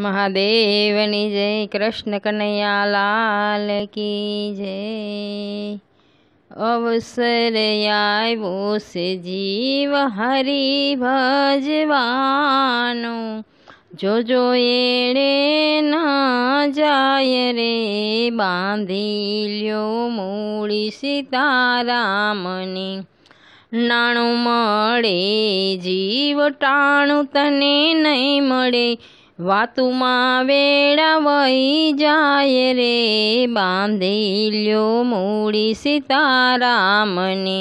મહાદેવની જય કૃષ્ણ કનૈયાલાલ કી જય અવસર આવ્યો છે જીવ હરી ભજવાનો જોજો એડે ના જાય રે બાંધી લ્યો મૂળી સીતારામની નાણું મળે જીવ ટાણું તને નહીં મળે વાતુમાં વેળા વહી જાય રે બાંધી લ્યો મૂડી સીતારામને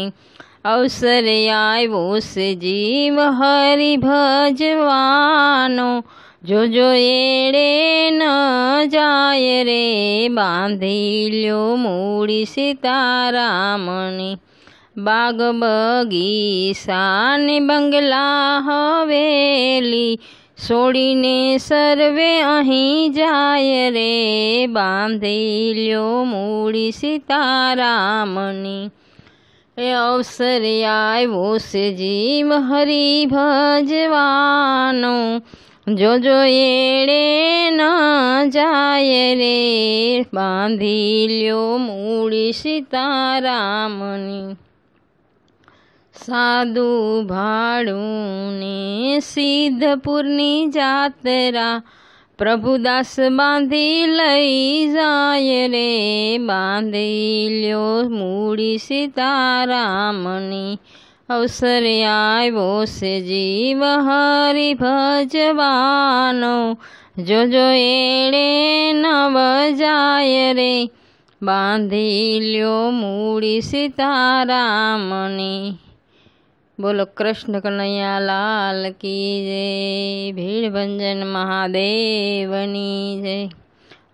અવસર આવ્યો છે જીવ હરિ ભજવાનો જોજો એડે ન જાય રે બાંધી લ્યો મૂડી સીતારામને બાગ બગીસાને બંગલા હવેલી છોડીને સર્વે અહીં જાય રે બાંધી લ્યો મૂળી સીતારામની એ અવસર આવ્યો છે જીવ હરી ભજવાનો જોજો એડે ન જાય રે બાંધી લ્યો મૂડી સીતારામની સાધુ ભાડું ને સિદ્ધપુરની જાતરા પ્રભુદાસ બાંધી લઈ જાય રે બાંધી લ્યો મૂડી સીતારામની અવસરે આવ્યો છે જીવ હરિ ભજવાનો જોજો એડે નવ જાય રે બાંધી લ્યો મૂડી સીતારામની બોલો કૃષ્ણ કનૈયા લાલ કી જય ભીડભંજન મહાદેવની જય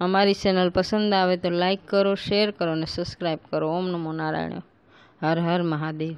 અમારી ચેનલ પસંદ આવે તો લાઈક કરો શેર કરો અને સબસ્ક્રાઈબ કરો ઓમ નમો નારાયણ હર હર મહાદેવ